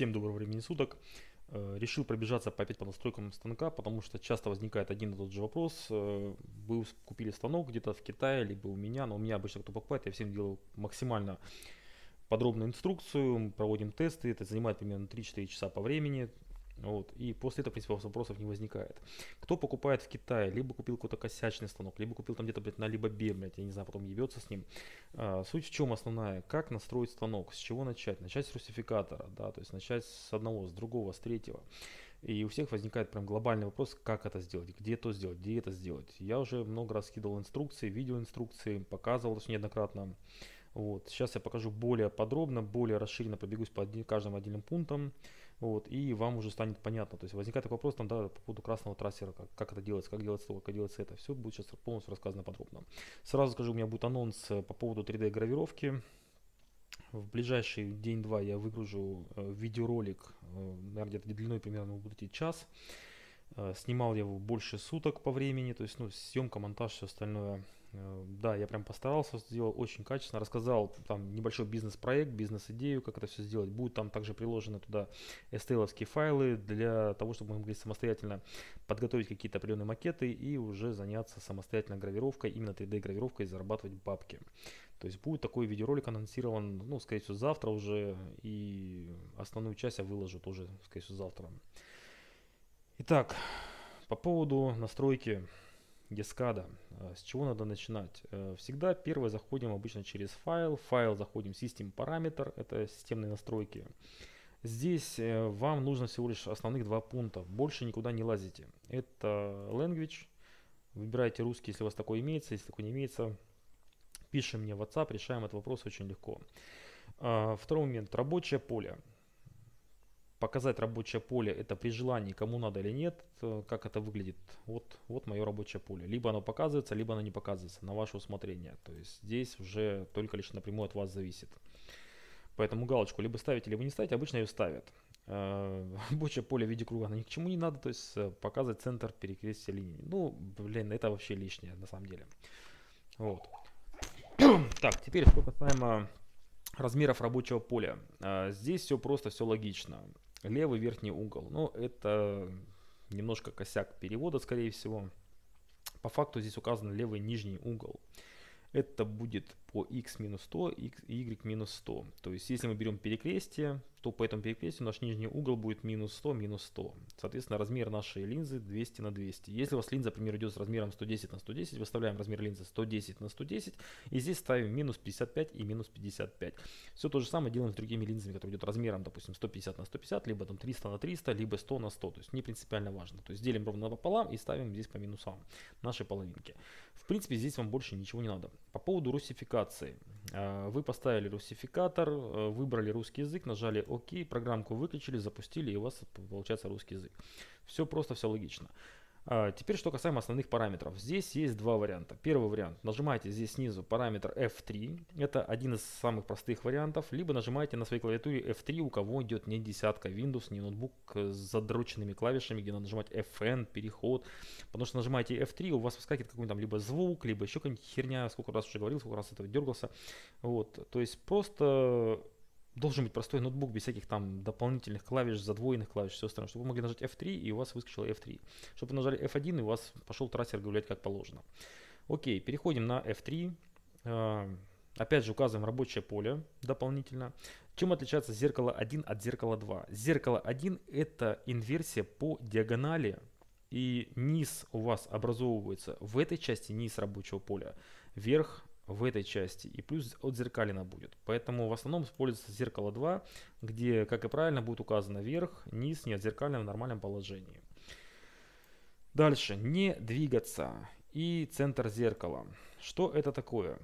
Всем доброго времени суток. Э, решил пробежаться опять по настройкам станка, потому что часто возникает один и тот же вопрос. Э, вы купили станок где-то в Китае, либо у меня, но у меня обычно кто покупает, я всем делаю максимально подробную инструкцию, проводим тесты, это занимает примерно 3-4 часа по времени, вот. И после этого, в принципе, вопросов не возникает. Кто покупает в Китае? Либо купил какой-то косячный станок, либо купил там где-то, блядь, на либо блядь, я не знаю, потом ебется с ним. А, суть в чем основная? Как настроить станок? С чего начать? Начать с русификатора, да, то есть начать с одного, с другого, с третьего. И у всех возникает прям глобальный вопрос, как это сделать, где это сделать, где это сделать. Я уже много раз скидывал инструкции, видеоинструкции, показывал, точнее, неоднократно. Вот. Сейчас я покажу более подробно, более расширенно пробегусь по каждым отдельным пунктам вот, и вам уже станет понятно. То есть возникает такой вопрос там, да, по поводу красного трассера, как, как это делается, как делается то, как делается это. Все будет сейчас полностью рассказано подробно. Сразу скажу, у меня будет анонс э, по поводу 3D-гравировки. В ближайший день-два я выгружу э, видеоролик, э, наверное, где-то длиной примерно будет идти час. снимал я его больше суток по времени, то есть ну, съемка, монтаж, все остальное – Э, да, я прям постарался, сделал очень качественно, рассказал там небольшой бизнес-проект, бизнес-идею, как это все сделать. Будут там также приложены туда STL-овские файлы для того, чтобы мы могли самостоятельно подготовить какие-то определенные макеты и уже заняться самостоятельно гравировкой, именно 3D-гравировкой и зарабатывать бабки. То есть будет такой видеоролик анонсирован, ну, скорее всего, завтра уже, и основную часть я выложу тоже, скорее всего, завтра. Итак, по поводу настройки Дискада. Э, с чего надо начинать? Э, всегда первое заходим обычно через файл. Файл заходим систем параметр, это системные настройки. Здесь э, вам нужно всего лишь основных два пункта. Больше никуда не лазите. Это language. Выбирайте русский, если у вас такой имеется, если такой не имеется. Пишем мне в WhatsApp, решаем этот вопрос очень легко. Второй момент. Рабочее поле показать рабочее поле, это при желании, кому надо или нет, э, как это выглядит. Вот, вот мое рабочее поле. Либо оно показывается, либо оно не показывается, на ваше усмотрение. То есть здесь уже только лишь напрямую от вас зависит. Поэтому галочку либо ставите, либо не ставить обычно ее ставят. Э, рабочее поле в виде круга, оно ни к чему не надо, то есть э, показывать центр перекрестия линии. Ну, блин, это вообще лишнее на самом деле. Вот. так, теперь что касаемо размеров рабочего поля. Здесь все просто, все логично левый верхний угол. Но ну, это немножко косяк перевода, скорее всего. По факту здесь указан левый нижний угол. Это будет по x минус 100 x, y минус 100. То есть если мы берем перекрестие, то по этому перекрестию наш нижний угол будет минус 100 минус 100. Соответственно, размер нашей линзы 200 на 200. Если у вас линза, например, идет с размером 110 на 110, выставляем размер линзы 110 на 110 и здесь ставим минус 55 и минус 55. Все то же самое делаем с другими линзами, которые идут размером, допустим, 150 на 150, либо там 300 на 300, либо 100 на 100. То есть не принципиально важно. То есть делим ровно пополам и ставим здесь по минусам нашей половинки. В принципе, здесь вам больше ничего не надо. По поводу русификации русификации. Э, вы поставили русификатор, э, выбрали русский язык, нажали ОК, программку выключили, запустили, и у вас получается русский язык. Все просто, все логично. А, теперь, что касаемо основных параметров. Здесь есть два варианта. Первый вариант. Нажимаете здесь снизу параметр F3. Это один из самых простых вариантов. Либо нажимаете на своей клавиатуре F3, у кого идет не десятка Windows, не ноутбук с задроченными клавишами, где надо нажимать FN, переход. Потому что нажимаете F3, у вас выскакивает какой-нибудь там либо звук, либо еще какая-нибудь херня. Сколько раз уже говорил, сколько раз этого дергался. Вот. То есть просто должен быть простой ноутбук без всяких там дополнительных клавиш, задвоенных клавиш, все остальное, чтобы вы могли нажать F3 и у вас выскочило F3. Чтобы вы нажали F1 и у вас пошел трассер гулять как положено. Окей, переходим на F3. А, опять же указываем рабочее поле дополнительно. Чем отличается зеркало 1 от зеркала 2? Зеркало 1 это инверсия по диагонали и низ у вас образовывается в этой части низ рабочего поля. Верх в этой части, и плюс отзеркалено будет. Поэтому в основном используется зеркало 2, где, как и правильно, будет указано вверх, низ, не отзеркально а в нормальном положении. Дальше, не двигаться и центр зеркала. Что это такое?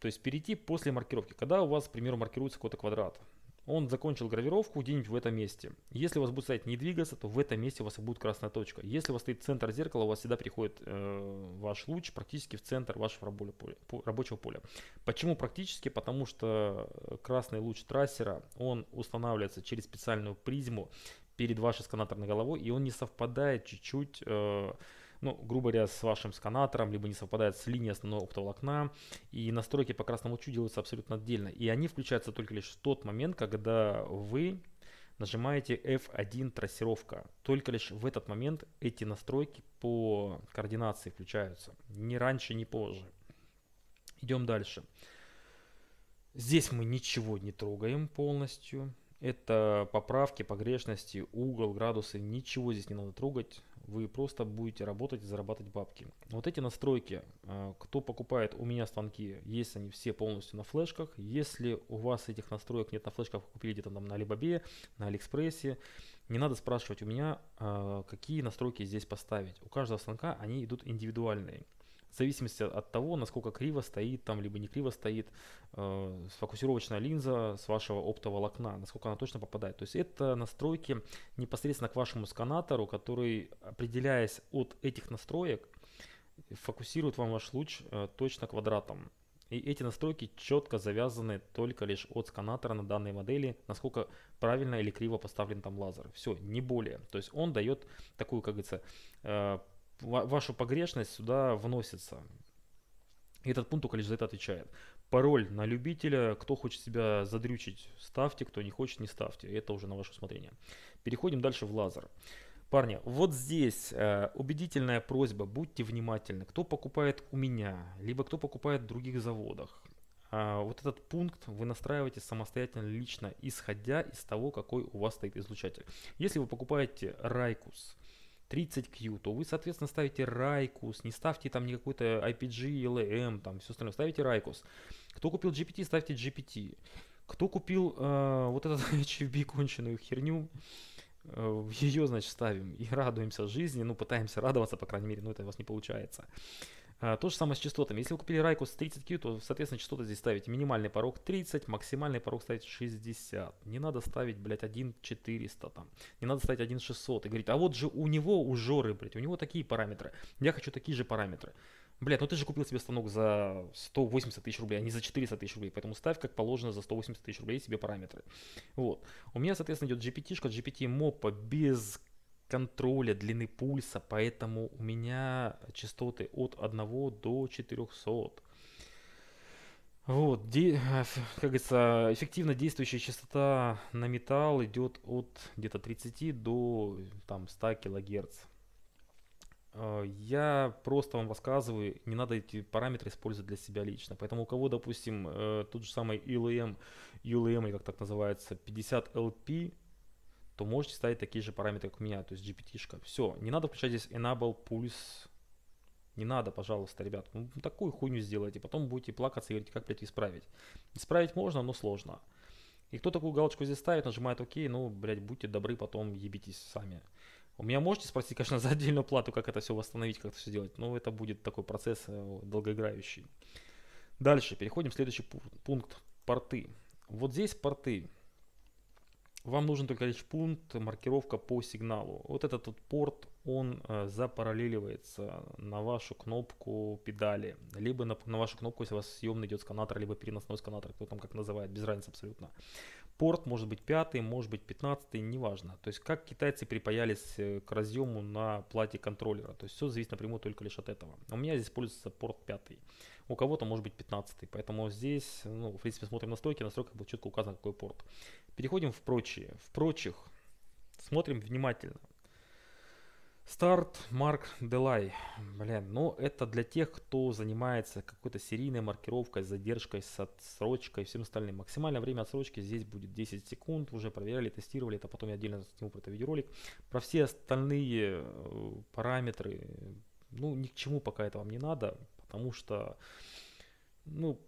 То есть перейти после маркировки. Когда у вас, к примеру, маркируется какой-то квадрат, он закончил гравировку где-нибудь в этом месте. Если у вас будет стоять не двигаться, то в этом месте у вас будет красная точка. Если у вас стоит центр зеркала, у вас всегда приходит э, ваш луч практически в центр вашего рабочего поля. Почему практически? Потому что красный луч трассера, он устанавливается через специальную призму перед вашей сканаторной головой, и он не совпадает чуть-чуть э, -чуть ну, грубо говоря, с вашим сканатором, либо не совпадает с линией основного оптоволокна, и настройки по красному лучу делаются абсолютно отдельно, и они включаются только лишь в тот момент, когда вы нажимаете F1 трассировка. Только лишь в этот момент эти настройки по координации включаются. Ни раньше, ни позже. Идем дальше. Здесь мы ничего не трогаем полностью. Это поправки, погрешности, угол, градусы. Ничего здесь не надо трогать. Вы просто будете работать и зарабатывать бабки. Вот эти настройки, э, кто покупает у меня станки, есть они все полностью на флешках. Если у вас этих настроек нет на флешках, вы купили где-то там на Alibaba, на Алиэкспрессе, не надо спрашивать у меня, э, какие настройки здесь поставить. У каждого станка они идут индивидуальные в зависимости от того, насколько криво стоит там, либо не криво стоит э, сфокусировочная линза с вашего оптового оптоволокна, насколько она точно попадает. То есть это настройки непосредственно к вашему сканатору, который, определяясь от этих настроек, фокусирует вам ваш луч э, точно квадратом. И эти настройки четко завязаны только лишь от сканатора на данной модели, насколько правильно или криво поставлен там лазер. Все, не более. То есть он дает такую, как говорится, э, вашу погрешность сюда вносится. И этот пункт только лишь за это отвечает. Пароль на любителя, кто хочет себя задрючить, ставьте, кто не хочет, не ставьте. Это уже на ваше усмотрение. Переходим дальше в лазер. Парни, вот здесь э, убедительная просьба, будьте внимательны, кто покупает у меня, либо кто покупает в других заводах. Э, вот этот пункт вы настраиваете самостоятельно, лично, исходя из того, какой у вас стоит излучатель. Если вы покупаете Райкус, 30Q, то вы, соответственно, ставите Райкус, не ставьте там никакой-то IPG, LM, эм, там все остальное, ставите Райкус. Кто купил GPT, ставьте GPT. Кто купил э, вот этот HFB конченую херню, э, ее, значит, ставим и радуемся жизни, ну, пытаемся радоваться, по крайней мере, но это у вас не получается. А, то же самое с частотами. Если вы купили райку с 30 Q, то, соответственно, частота здесь ставить минимальный порог 30, максимальный порог ставить 60. Не надо ставить, блядь, 1400 там. Не надо ставить 1600 и говорить, а вот же у него, у Жоры, блядь, у него такие параметры. Я хочу такие же параметры. Блядь, ну ты же купил себе станок за 180 тысяч рублей, а не за 400 тысяч рублей, поэтому ставь, как положено, за 180 тысяч рублей себе параметры. Вот. У меня, соответственно, идет GPT-шка, GPT-мопа без контроля длины пульса, поэтому у меня частоты от 1 до 400. Вот, де, как говорится, эффективно действующая частота на металл идет от где-то 30 до там, 100 кГц. Э, я просто вам рассказываю, не надо эти параметры использовать для себя лично. Поэтому у кого, допустим, э, тот же самый ULM, ULM, эм, эм или как так называется, 50 LP, то можете ставить такие же параметры, как у меня, то есть GPT-шка. Все, не надо включать здесь enable, Pulse, не надо, пожалуйста, ребят, ну, такую хуйню сделайте, потом будете плакаться и говорить, как, блядь, исправить. Исправить можно, но сложно. И кто такую галочку здесь ставит, нажимает ОК, ну, блядь, будьте добры, потом ебитесь сами. У меня можете спросить, конечно, за отдельную плату, как это все восстановить, как это все сделать, но это будет такой процесс э, долгоиграющий. Дальше, переходим в следующий пункт, порты. Вот здесь порты. Вам нужен только лишь пункт маркировка по сигналу. Вот этот вот порт, он э, запараллеливается на вашу кнопку педали, либо на, на вашу кнопку, если у вас съемный идет сканатор, либо переносной сканатор, кто там как называет, без разницы абсолютно порт, может быть пятый, может быть пятнадцатый, неважно. То есть как китайцы припаялись э, к разъему на плате контроллера. То есть все зависит напрямую только лишь от этого. У меня здесь используется порт пятый, у кого-то может быть пятнадцатый. Поэтому здесь, ну, в принципе, смотрим настройки, настройках будет четко указано какой порт. Переходим в прочие. В прочих смотрим внимательно. Старт Марк Делай. Блин, ну это для тех, кто занимается какой-то серийной маркировкой, задержкой с отсрочкой и всем остальным. Максимальное время отсрочки здесь будет 10 секунд. Уже проверяли, тестировали, это потом я отдельно сниму про это видеоролик. Про все остальные э, параметры, ну ни к чему пока это вам не надо, потому что, ну,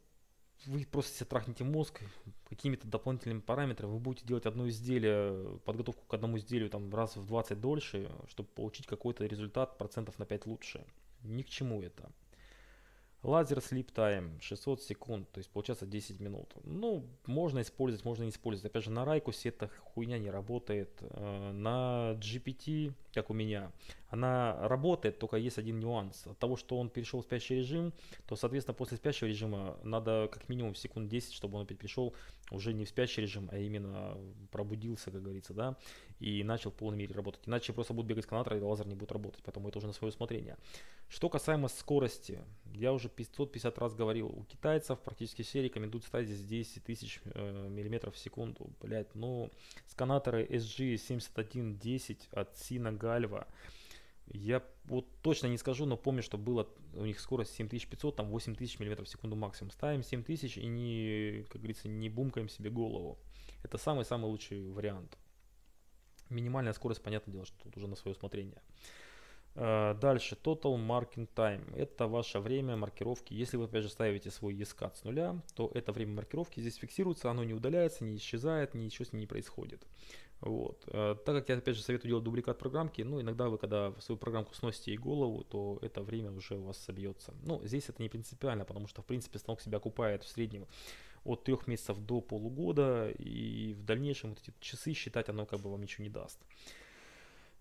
вы просто себе трахните мозг какими-то дополнительными параметрами, вы будете делать одно изделие, подготовку к одному изделию там раз в 20 дольше, чтобы получить какой-то результат процентов на 5 лучше. Ни к чему это. Лазер sleep time 600 секунд, то есть получается 10 минут. Ну, можно использовать, можно не использовать. Опять же, на Райкусе эта хуйня не работает. Э, на GPT, как у меня, она работает, только есть один нюанс. От того, что он перешел в спящий режим, то, соответственно, после спящего режима надо как минимум секунд 10, чтобы он опять перешел уже не в спящий режим, а именно пробудился, как говорится, да, и начал в полной мере работать. Иначе просто будут бегать канатор, и лазер не будет работать, поэтому это уже на свое усмотрение. Что касаемо скорости, я уже 550 раз говорил, у китайцев практически все рекомендуют ставить здесь 10 тысяч э, миллиметров в секунду, блять, ну, сканаторы SG7110 от Сина Гальва – я вот точно не скажу, но помню, что было у них скорость 7500, там 8000 мм в секунду максимум. Ставим 7000 и не, как говорится, не бумкаем себе голову. Это самый-самый лучший вариант. Минимальная скорость, понятное дело, что тут уже на свое усмотрение. Э, дальше, Total Marking Time. Это ваше время маркировки. Если вы, опять же, ставите свой ESCAT с нуля, то это время маркировки здесь фиксируется, оно не удаляется, не исчезает, ничего с ним не происходит. Вот. Э, так как я, опять же, советую делать дубликат программки, ну, иногда вы, когда в свою программку сносите и голову, то это время уже у вас собьется. Ну, здесь это не принципиально, потому что, в принципе, станок себя окупает в среднем от трех месяцев до полугода, и в дальнейшем вот эти часы считать оно как бы вам ничего не даст.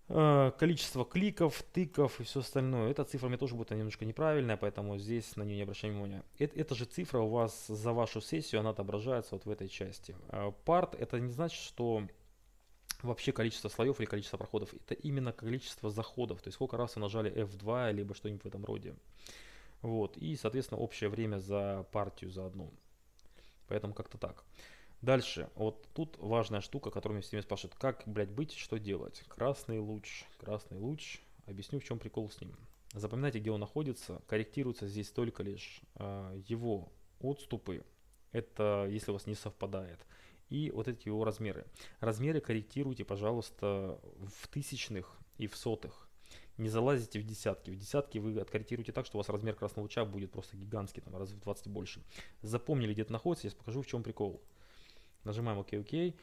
Э, количество кликов, тыков и все остальное. Эта цифра мне тоже будет немножко неправильная, поэтому здесь на нее не обращаем внимания. Эта, эта же цифра у вас за вашу сессию, она отображается вот в этой части. Парт э, это не значит, что вообще количество слоев или количество проходов, это именно количество заходов, то есть сколько раз вы нажали F2, либо что-нибудь в этом роде. Вот, и, соответственно, общее время за партию, за одну. Поэтому как-то так. Дальше, вот тут важная штука, которую меня всеми спрашивают, как, блядь, быть, что делать? Красный луч, красный луч, объясню, в чем прикол с ним. Запоминайте, где он находится, корректируются здесь только лишь э, его отступы, это если у вас не совпадает и вот эти его размеры. Размеры корректируйте, пожалуйста, в тысячных и в сотых. Не залазите в десятки. В десятки вы откорректируете так, что у вас размер красного луча будет просто гигантский, там раз в 20 больше. Запомнили, где это находится, я покажу, в чем прикол. Нажимаем ОК, ОК.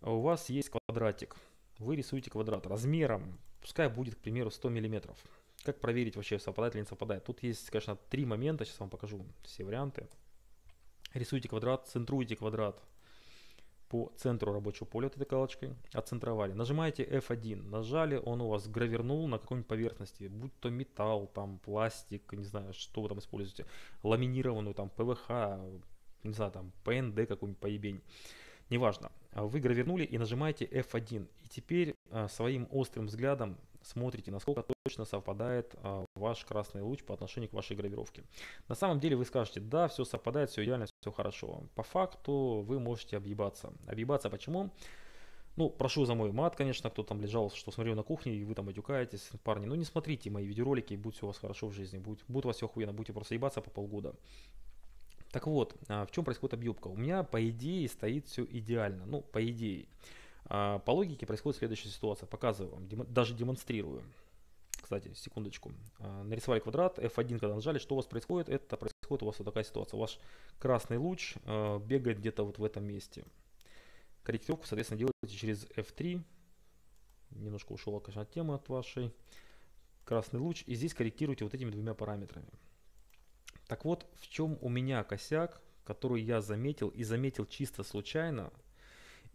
А у вас есть квадратик. Вы рисуете квадрат размером, пускай будет, к примеру, 100 миллиметров. Как проверить вообще, совпадает или не совпадает? Тут есть, конечно, три момента, сейчас вам покажу все варианты. Рисуйте квадрат, центруйте квадрат по центру рабочего поля этой галочкой, отцентровали. Нажимаете F1, нажали, он у вас гравернул на какой-нибудь поверхности, будь то металл, там, пластик, не знаю, что вы там используете, ламинированную, там, ПВХ, не знаю, там, ПНД какую-нибудь поебень. Неважно. Вы гравернули и нажимаете F1. И теперь а, своим острым взглядом смотрите, насколько точно совпадает а, ваш красный луч по отношению к вашей гравировке. На самом деле вы скажете, да, все совпадает, все идеально, все хорошо. По факту вы можете объебаться. Объебаться почему? Ну, прошу за мой мат, конечно, кто там лежал, что смотрю на кухне, и вы там отюкаетесь, парни. Ну, не смотрите мои видеоролики, и будет все у вас хорошо в жизни, будет, будет у вас все охуенно, будете просто ебаться по полгода. Так вот, а, в чем происходит объебка? У меня, по идее, стоит все идеально. Ну, по идее. А, по логике происходит следующая ситуация. Показываю вам, даже демонстрирую. Кстати, секундочку. А, нарисовали квадрат, F1, когда нажали, что у вас происходит? Это происходит у вас вот такая ситуация. Ваш красный луч а, бегает где-то вот в этом месте. Корректировку, соответственно, делаете через F3. Немножко ушел, конечно, от темы от вашей. Красный луч. И здесь корректируйте вот этими двумя параметрами. Так вот, в чем у меня косяк, который я заметил и заметил чисто случайно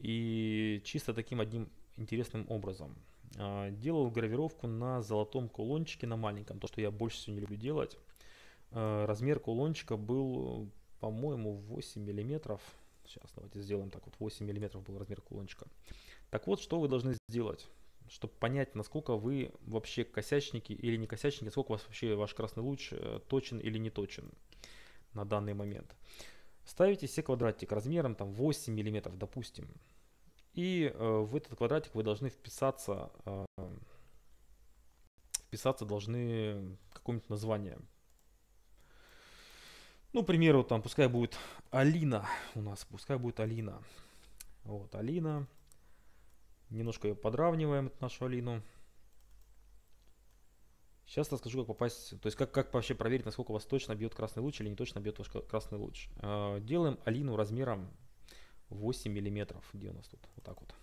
и чисто таким одним интересным образом. А, делал гравировку на золотом кулончике, на маленьком, то, что я больше всего не люблю делать. А, размер кулончика был, по-моему, 8 миллиметров. Сейчас давайте сделаем так вот, 8 миллиметров был размер кулончика. Так вот, что вы должны сделать? чтобы понять, насколько вы вообще косячники или не косячники, сколько у вас вообще ваш красный луч э, точен или не точен на данный момент. Ставите себе квадратик размером там 8 мм, допустим. И э, в этот квадратик вы должны вписаться, э, вписаться должны какое-нибудь название. Ну, к примеру, там пускай будет Алина у нас, пускай будет Алина. Вот, Алина. Немножко ее подравниваем, нашу Алину. Сейчас расскажу, как попасть, то есть как, как вообще проверить, насколько вас точно бьет красный луч или не точно бьет ваш красный луч. Э, делаем Алину размером 8 миллиметров. Где у нас тут? Вот так вот.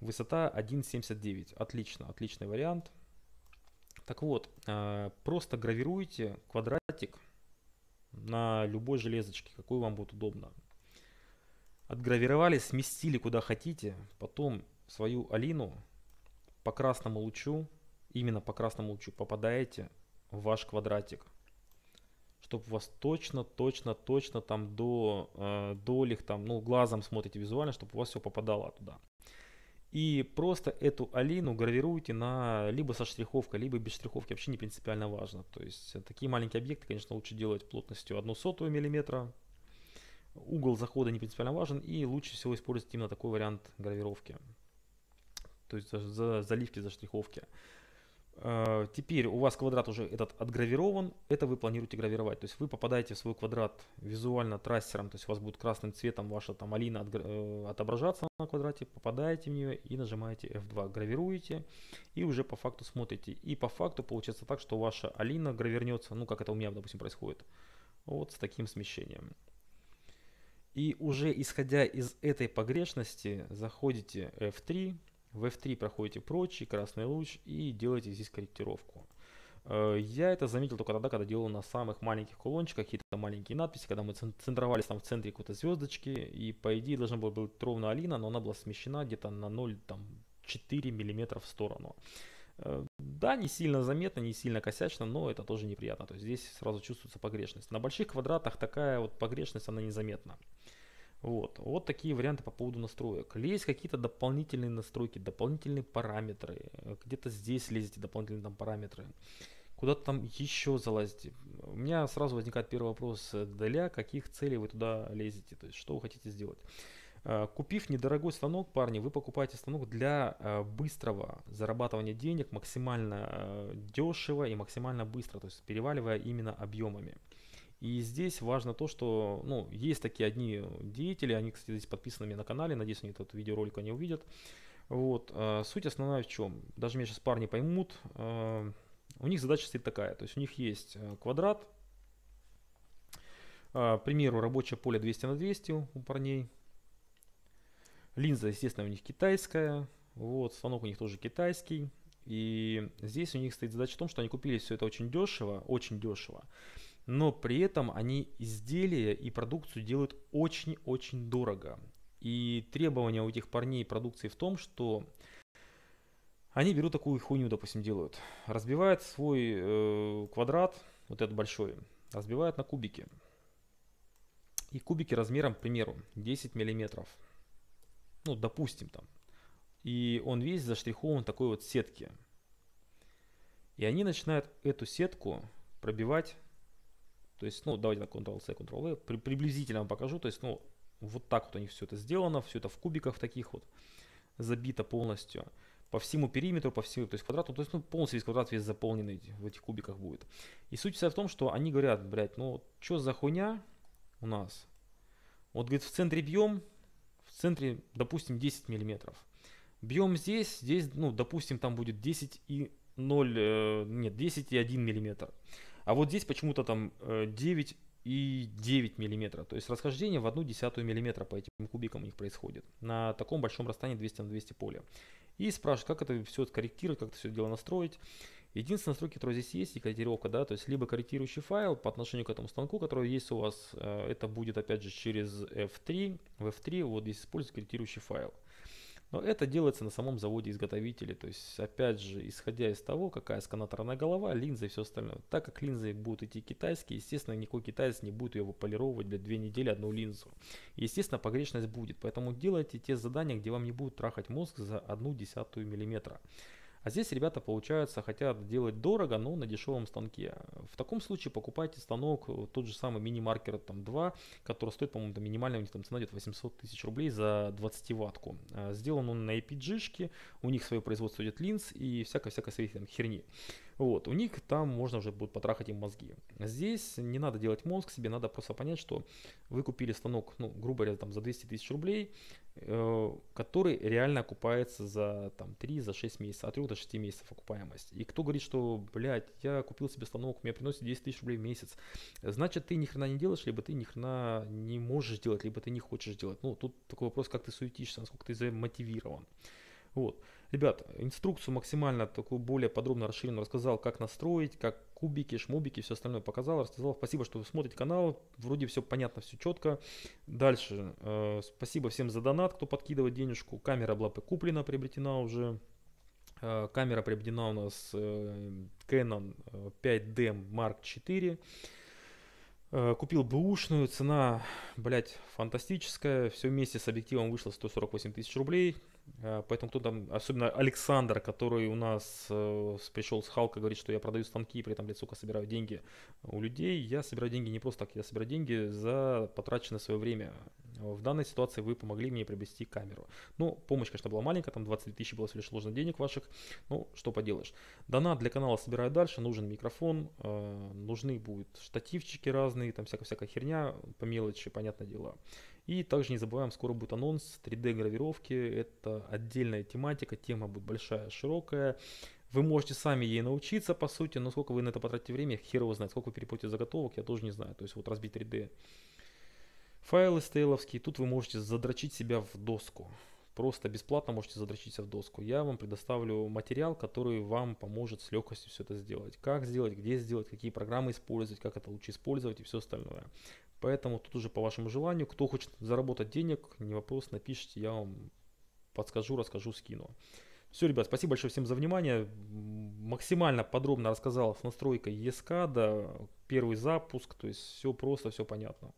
Высота 1,79. Отлично, отличный вариант. Так вот, э, просто гравируйте квадратик на любой железочке, какой вам будет удобно. Отгравировали, сместили куда хотите, потом свою Алину по красному лучу именно по красному лучу попадаете в ваш квадратик, чтобы у вас точно, точно, точно там до э, долих, там, ну, глазом смотрите визуально, чтобы у вас все попадало туда. И просто эту алину гравируйте на либо со штриховкой, либо без штриховки, вообще не принципиально важно. То есть э, такие маленькие объекты, конечно, лучше делать плотностью 1 сотую миллиметра. Угол захода не принципиально важен и лучше всего использовать именно такой вариант гравировки. То есть за, за заливки, заштриховки. штриховки. Э, теперь у вас квадрат уже этот отгравирован, это вы планируете гравировать. То есть вы попадаете в свой квадрат визуально трассером, то есть у вас будет красным цветом ваша там алина э, отображаться на квадрате, попадаете в нее и нажимаете F2, гравируете и уже по факту смотрите. И по факту получается так, что ваша алина гравернется, ну как это у меня, допустим, происходит, вот с таким смещением. И уже исходя из этой погрешности заходите F3, в F3 проходите прочий, красный луч и делаете здесь корректировку. Э, я это заметил только тогда, когда делал на самых маленьких кулончиках какие-то маленькие надписи, когда мы центровались там в центре какой-то звездочки, и по идее должна была быть ровно Алина, но она была смещена где-то на 0,4 мм в сторону. Э, да, не сильно заметно, не сильно косячно, но это тоже неприятно. То есть здесь сразу чувствуется погрешность. На больших квадратах такая вот погрешность, она незаметна. Вот. вот такие варианты по поводу настроек. Лезть какие-то дополнительные настройки, дополнительные параметры. Где-то здесь лезете дополнительные там параметры. Куда-то там еще залазите. У меня сразу возникает первый вопрос. Э, для каких целей вы туда лезете? То есть что вы хотите сделать? Э, купив недорогой станок, парни, вы покупаете станок для э, быстрого зарабатывания денег максимально дешево и максимально быстро, то есть переваливая именно объемами. И здесь важно то, что ну, есть такие одни деятели, они, кстати, здесь подписаны мне на канале, надеюсь, они этот видеоролик не увидят. Вот, э, суть основная в чем? Даже меня сейчас парни поймут. Э, у них задача стоит такая, то есть у них есть э, квадрат, к примеру, рабочее поле 200 на 200 у парней. Линза, естественно, у них китайская. Вот, станок у них тоже китайский. И здесь у них стоит задача в том, что они купили все это очень дешево, очень дешево но при этом они изделия и продукцию делают очень-очень дорого. И требования у этих парней продукции в том, что они берут такую хуйню, допустим, делают. Разбивают свой э, квадрат, вот этот большой, разбивают на кубики. И кубики размером, к примеру, 10 миллиметров. Ну, допустим, там. И он весь заштрихован такой вот сетки. И они начинают эту сетку пробивать то есть, ну, давайте на Ctrl-C, Ctrl-V, при, приблизительно вам покажу. То есть, ну, вот так вот у них все это сделано, все это в кубиках таких вот забито полностью по всему периметру, по всему, то есть квадрату, то есть ну, полностью весь квадрат весь заполненный в этих кубиках будет. И суть вся в том, что они говорят, блядь, ну что за хуйня у нас? Вот, говорит, в центре бьем, в центре, допустим, 10 миллиметров. Бьем здесь, здесь, ну, допустим, там будет 10 и 0, э, нет, 10 и 1 миллиметр. А вот здесь почему-то там 9 э, и 9 миллиметра. То есть расхождение в одну десятую миллиметра по этим кубикам у них происходит. На таком большом расстоянии 200 на 200 поля. И спрашивают, как это все скорректировать, как это все дело настроить. Единственная настройки, которые здесь есть, и корректировка, да, то есть либо корректирующий файл по отношению к этому станку, который есть у вас, э, это будет опять же через F3, в F3 вот здесь используется корректирующий файл. Но это делается на самом заводе изготовителя. То есть, опять же, исходя из того, какая сканаторная голова, линзы и все остальное. Так как линзы будут идти китайские, естественно, никакой китаец не будет ее выполировать для две недели одну линзу. Естественно, погрешность будет. Поэтому делайте те задания, где вам не будут трахать мозг за одну десятую миллиметра. А здесь ребята, получается, хотят делать дорого, но на дешевом станке. В таком случае покупайте станок, э, тот же самый мини-маркер там 2, который стоит, по-моему, минимальная у них там цена идет 800 тысяч рублей за 20-ваттку. А, сделан он на IPG, у них свое производство идет линз и всякой-всякой своей там херни. Вот, у них там можно уже будет потрахать им мозги. Здесь не надо делать мозг себе, надо просто понять, что вы купили станок, ну, грубо говоря, там за 200 тысяч рублей, э, который реально окупается за там 3, за 6 месяцев, от 3 до 6 месяцев окупаемость. И кто говорит, что, блядь, я купил себе станок, мне приносит 10 тысяч рублей в месяц, значит, ты ни хрена не делаешь, либо ты ни хрена не можешь делать, либо ты не хочешь делать. Ну, тут такой вопрос, как ты суетишься, насколько ты замотивирован. Вот. Ребят, инструкцию максимально такую более подробно расширенную рассказал, как настроить, как кубики, шмубики, все остальное показал, рассказал. Спасибо, что вы смотрите канал, вроде все понятно, все четко. Дальше, э, спасибо всем за донат, кто подкидывает денежку. Камера была куплена, приобретена уже. Э, камера приобретена у нас э, Canon 5D э, эм Mark 4. Э, купил бэушную, цена, блядь, фантастическая. Все вместе с объективом вышло 148 тысяч рублей. Э, поэтому кто там, особенно Александр, который у нас э, пришел с Халка, говорит, что я продаю станки, при этом, блядь, сука, собираю деньги у людей. Я собираю деньги не просто так, я собираю деньги за потраченное свое время. В данной ситуации вы помогли мне приобрести камеру. Ну, помощь, конечно, была маленькая, там 20 тысяч было всего лишь ложных денег ваших. Ну, что поделаешь. Донат для канала собираю дальше, нужен микрофон, э, нужны будут штативчики разные, там всякая-всякая херня, по мелочи, понятное дело. И также не забываем, скоро будет анонс 3D-гравировки. Это отдельная тематика, тема будет большая, широкая. Вы можете сами ей научиться, по сути, но сколько вы на это потратите время, хер его знает. Сколько вы переплатите заготовок, я тоже не знаю. То есть вот разбить 3D файлы стейловские, тут вы можете задрочить себя в доску. Просто бесплатно можете задрочить себя в доску. Я вам предоставлю материал, который вам поможет с легкостью все это сделать. Как сделать, где сделать, какие программы использовать, как это лучше использовать и все остальное. Поэтому тут уже по вашему желанию, кто хочет заработать денег, не вопрос, напишите, я вам подскажу, расскажу, скину. Все, ребят, спасибо большое всем за внимание. Максимально подробно рассказал с настройкой ESCAD, первый запуск, то есть все просто, все понятно.